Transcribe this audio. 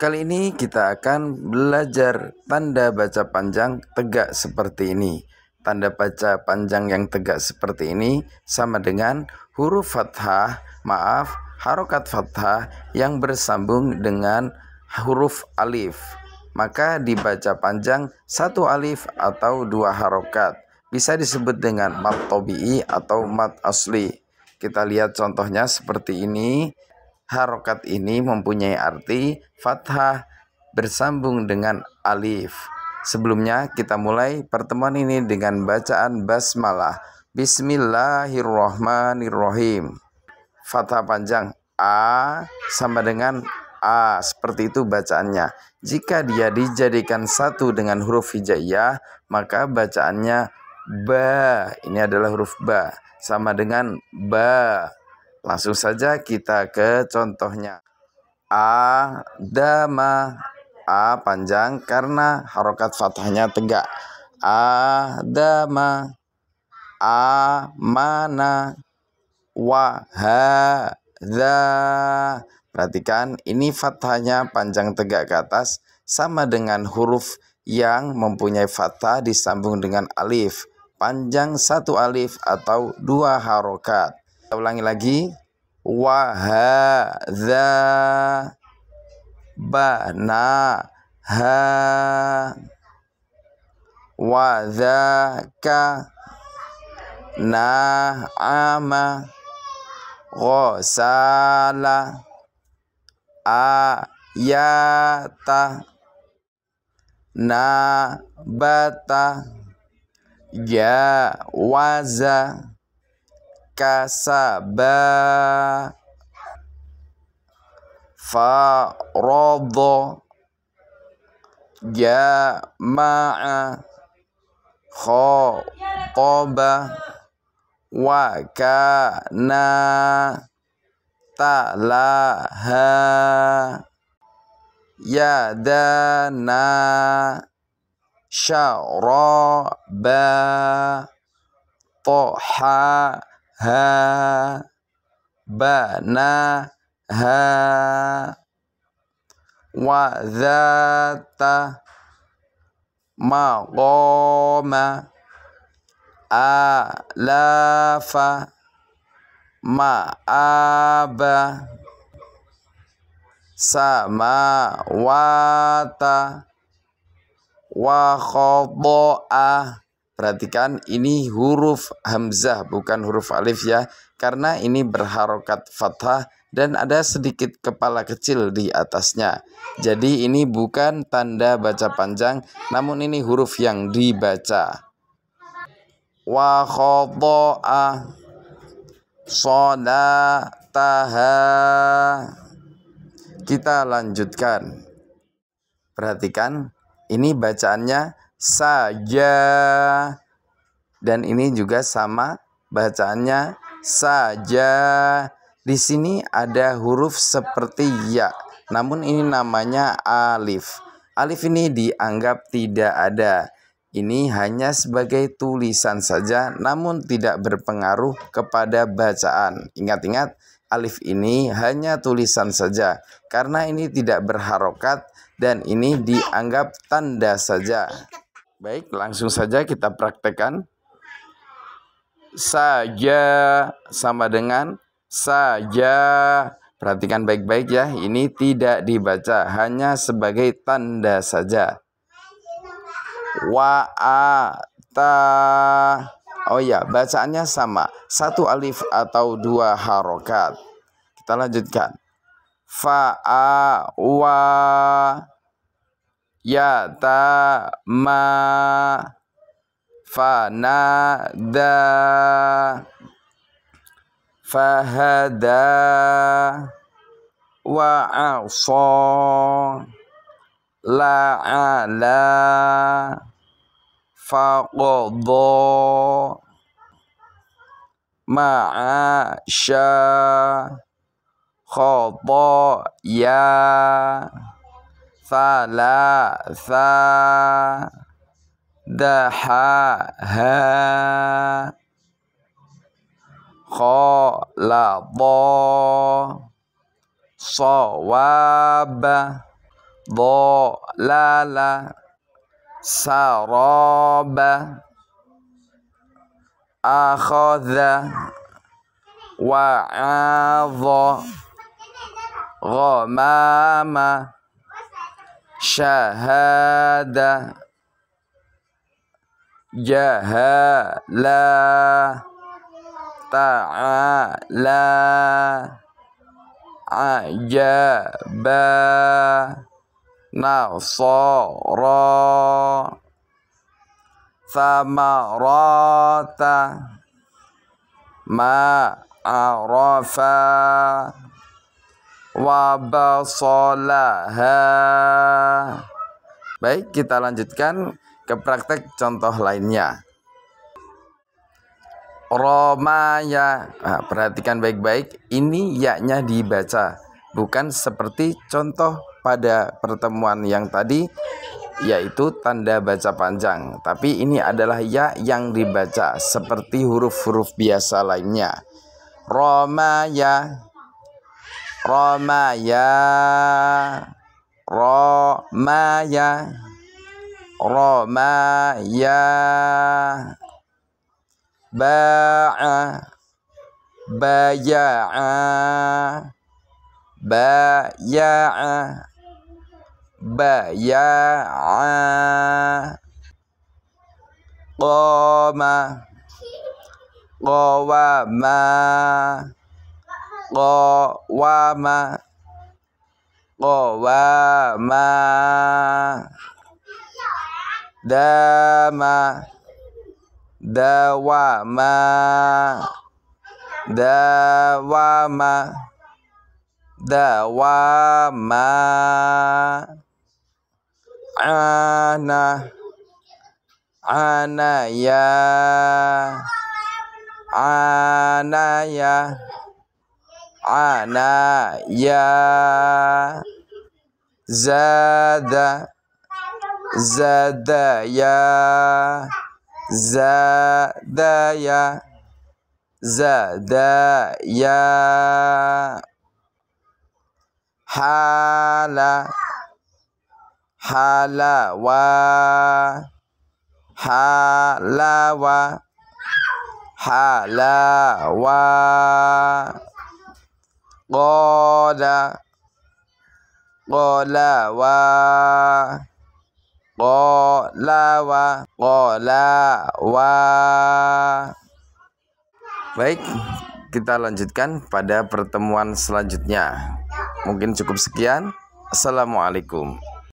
Kali ini kita akan belajar tanda baca panjang tegak seperti ini. Tanda baca panjang yang tegak seperti ini sama dengan huruf fathah, maaf, harokat fathah yang bersambung dengan huruf alif. Maka dibaca panjang satu alif atau dua harokat. Bisa disebut dengan mat tobi'i atau mat asli. Kita lihat contohnya seperti ini harokat ini mempunyai arti fathah bersambung dengan alif. Sebelumnya kita mulai pertemuan ini dengan bacaan basmalah. Bismillahirrohmanirrohim. Fathah panjang A sama dengan A. Seperti itu bacaannya. Jika dia dijadikan satu dengan huruf hijaiyah, maka bacaannya Ba. Ini adalah huruf Ba. Sama dengan Ba. Langsung saja kita ke contohnya. A dama A panjang karena harokat fathahnya tegak. A dama A mana da. Perhatikan ini fathahnya panjang tegak ke atas sama dengan huruf yang mempunyai fathah disambung dengan alif panjang satu alif atau dua harokat. Kita ulangi lagi. Wahadha bana ha na na'ama ghasala ayata nabata jawaza kasaba farada jama'a ya, khotoba wa kana talaha yadana syaraba toha ha ba na ha wa zata maqama alafa ma'aba samawata wa khodoa Perhatikan ini huruf hamzah bukan huruf alif ya karena ini berharokat fathah dan ada sedikit kepala kecil di atasnya. Jadi ini bukan tanda baca panjang namun ini huruf yang dibaca. Wa khada'a sholataha kita lanjutkan perhatikan ini bacaannya saja dan ini juga sama bacaannya saja di sini ada huruf seperti ya namun ini namanya alif alif ini dianggap tidak ada ini hanya sebagai tulisan saja namun tidak berpengaruh kepada bacaan. Ingat-ingat, alif ini hanya tulisan saja karena ini tidak berharokat dan ini dianggap tanda saja. Baik, langsung saja kita praktekkan. Saja sama dengan saja. Perhatikan baik-baik ya, ini tidak dibaca, hanya sebagai tanda saja. Wa'ata. Oh ya, bacaannya sama. Satu alif atau dua harokat. Kita lanjutkan. Fa'a wa يا تا ما فا نا دا فا هدا لا علا فا ما عاشا خطايا ثلاثة دحاها قال صواب ضلال سراب أخذ وعظ غمامه شهادة جهالة تعالى عجبا نصارى ثمرات ما عرفا wabasolaha. Baik, kita lanjutkan ke praktek contoh lainnya. Romaya. Nah, perhatikan baik-baik, ini yaknya dibaca, bukan seperti contoh pada pertemuan yang tadi yaitu tanda baca panjang. Tapi ini adalah ya yang dibaca seperti huruf-huruf biasa lainnya. Romaya Romaya Romaya Romaya Ba'a Baya'a Baya'a Baya'a Roma, Roma qawama qawama dama dawama dawama dawama ana Ana ya, Ana ya. معنا يا زاد زاد يا زاد يا زاد يا و حال و, حلاوة و Qala Qala wa Qala wa Qala wa Baik, kita lanjutkan pada pertemuan selanjutnya. Mungkin cukup sekian. Assalamualaikum.